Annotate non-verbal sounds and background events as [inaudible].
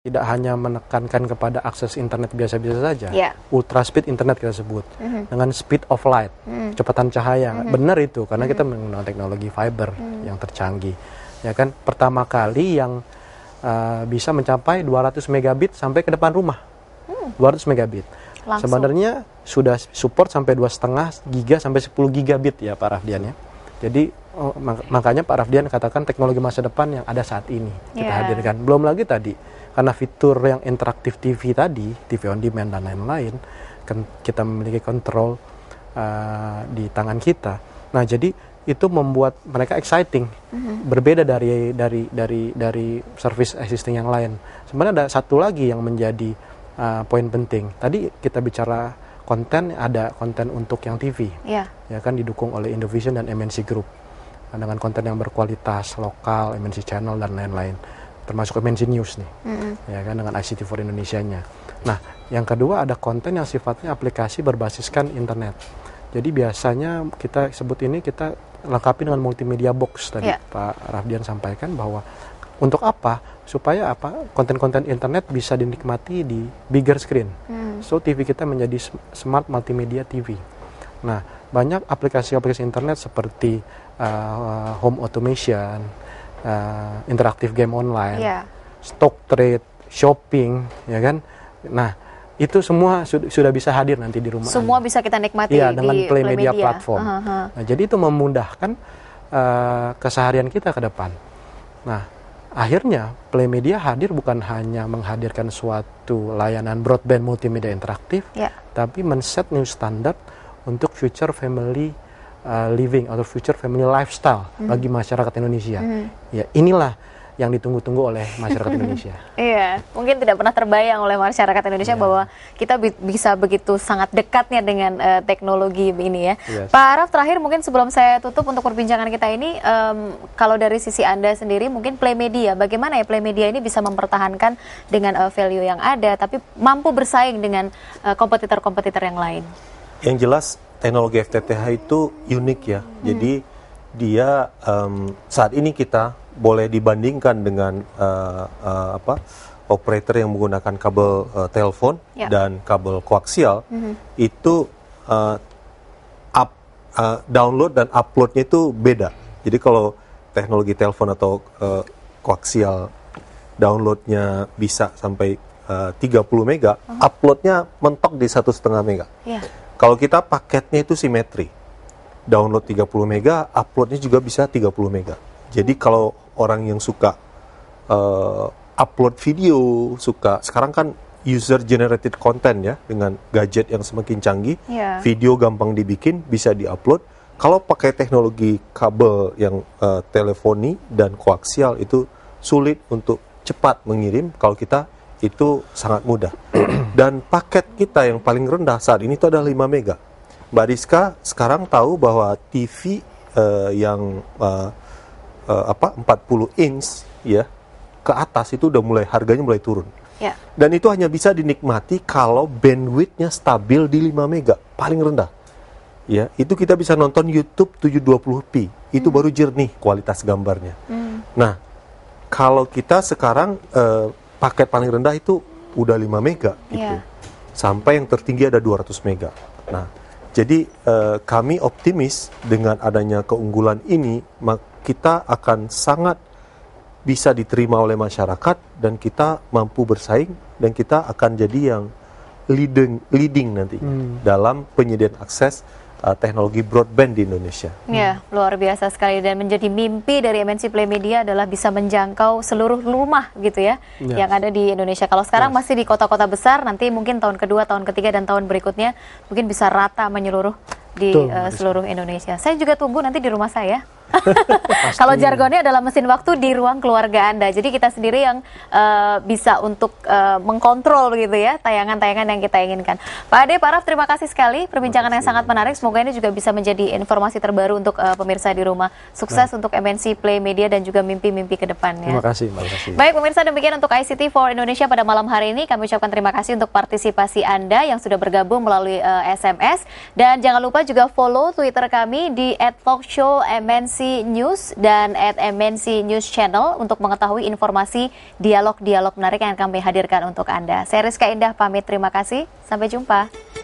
tidak hanya menekankan kepada akses internet biasa-biasa saja, yeah. ultra speed internet kita sebut mm -hmm. dengan speed of light, mm -hmm. kecepatan cahaya. Mm -hmm. Benar itu karena mm -hmm. kita mhm. menggunakan teknologi fiber mm -hmm. yang tercanggih. Ya kan pertama kali yang uh, bisa mencapai 200 megabit sampai ke depan rumah. Mm. 200 megabit. Langsung. Sebenarnya sudah support sampai dua setengah giga sampai 10 gigabit ya Pak Rafdian ya. Jadi oh, mak makanya Pak Rafdian katakan teknologi masa depan yang ada saat ini yeah. kita ya. hadirkan. Belum lagi tadi karena fitur yang interaktif TV tadi, TV on demand dan lain-lain, kan kita memiliki kontrol uh, di tangan kita. Nah, jadi itu membuat mereka exciting, mm-hmm. berbeda dari dari dari dari service existing yang lain. Sebenarnya ada satu lagi yang menjadi uh, poin penting. Tadi kita bicara konten, ada konten untuk yang TV, yeah. ya kan didukung oleh Indovision dan MNC Group dengan konten yang berkualitas lokal, MNC channel dan lain-lain termasuk MNC News nih, mm-hmm. ya kan dengan ICT for Indonesia-nya. Nah, yang kedua ada konten yang sifatnya aplikasi berbasiskan internet. Jadi biasanya kita sebut ini kita lengkapi dengan multimedia box tadi yeah. Pak Rafdian sampaikan bahwa untuk apa? Supaya apa? Konten-konten internet bisa dinikmati di bigger screen. Hmm. So TV kita menjadi smart multimedia TV. Nah, banyak aplikasi-aplikasi internet seperti uh, home automation, uh, eh, interaktif game online, yeah. stock trade, shopping, ya kan? Nah, itu semua su sudah bisa hadir nanti di rumah. Semua Anda. bisa kita nikmati ya, dengan di Play Media, platform. Uh -huh. Nah, jadi itu memudahkan uh, keseharian kita ke depan. Nah, akhirnya Play Media hadir bukan hanya menghadirkan suatu layanan broadband multimedia interaktif, yeah. tapi men-set new standard untuk future family uh, living atau future family lifestyle mm. bagi masyarakat Indonesia. Mm. Ya, inilah yang ditunggu-tunggu oleh masyarakat [laughs] Indonesia. iya, mungkin tidak pernah terbayang oleh masyarakat Indonesia yeah. bahwa kita bi bisa begitu sangat dekatnya dengan uh, teknologi ini ya. Yes. Pak Araf terakhir mungkin sebelum saya tutup untuk perbincangan kita ini, um, kalau dari sisi anda sendiri mungkin play media, bagaimana ya play media ini bisa mempertahankan dengan uh, value yang ada, tapi mampu bersaing dengan uh, kompetitor-kompetitor uh, kompetitor -kompetitor yang lain? Yang jelas teknologi FTTH itu unik ya. Hmm. Jadi dia um, saat ini kita boleh dibandingkan dengan uh, uh, apa operator yang menggunakan kabel uh, telepon yeah. dan kabel koaksial mm-hmm. itu uh, up uh, download dan uploadnya itu beda. Jadi kalau teknologi telepon atau uh, koaksial downloadnya bisa sampai uh, 30 mega, uh-huh. uploadnya mentok di satu setengah mega. Yeah. Kalau kita paketnya itu simetri. Download 30 mega, uploadnya juga bisa 30 mega. Jadi kalau orang yang suka uh, upload video, suka sekarang kan user generated content ya dengan gadget yang semakin canggih, yeah. video gampang dibikin, bisa diupload. Kalau pakai teknologi kabel yang uh, eh, teleponi dan koaksial itu sulit untuk cepat mengirim. Kalau kita itu sangat mudah dan paket kita yang paling rendah saat ini itu adalah 5 mega. Mbak Rizka sekarang tahu bahwa TV uh, eh, yang uh, uh, apa 40 inch ya ke atas itu udah mulai harganya mulai turun. Ya. Dan itu hanya bisa dinikmati kalau bandwidthnya stabil di 5 mega paling rendah. Ya, itu kita bisa nonton YouTube 720p. Itu hmm. baru jernih kualitas gambarnya. Hmm. Nah, kalau kita sekarang uh, paket paling rendah itu udah 5 mega gitu. Yeah. Sampai yang tertinggi ada 200 mega. Nah, jadi eh, kami optimis dengan adanya keunggulan ini kita akan sangat bisa diterima oleh masyarakat dan kita mampu bersaing dan kita akan jadi yang leading leading nanti hmm. dalam penyediaan akses uh, teknologi broadband di Indonesia. Ya, hmm. luar biasa sekali dan menjadi mimpi dari MNC Play Media adalah bisa menjangkau seluruh rumah gitu ya yes. yang ada di Indonesia. Kalau sekarang yes. masih di kota-kota besar, nanti mungkin tahun kedua, tahun ketiga dan tahun berikutnya mungkin bisa rata menyeluruh di Betul, uh, seluruh Indonesia. Saya juga tunggu nanti di rumah saya. [laughs] Kalau jargonnya adalah mesin waktu di ruang keluarga Anda. Jadi kita sendiri yang uh, bisa untuk uh, mengkontrol gitu ya tayangan-tayangan yang kita inginkan. Pak Ade, Pak Raf, terima kasih sekali perbincangan yang sangat menarik. Semoga ini juga bisa menjadi informasi terbaru untuk uh, pemirsa di rumah. Sukses nah. untuk MNC Play Media dan juga mimpi-mimpi ke depannya. Terima kasih, terima kasih. Baik pemirsa, demikian untuk ICT for Indonesia pada malam hari ini. Kami ucapkan terima kasih untuk partisipasi Anda yang sudah bergabung melalui uh, SMS dan jangan lupa juga follow Twitter kami di @talkshowmnc News dan at MNC News Channel untuk mengetahui informasi dialog-dialog menarik yang kami hadirkan untuk Anda. Saya Rizka Indah pamit, terima kasih. Sampai jumpa.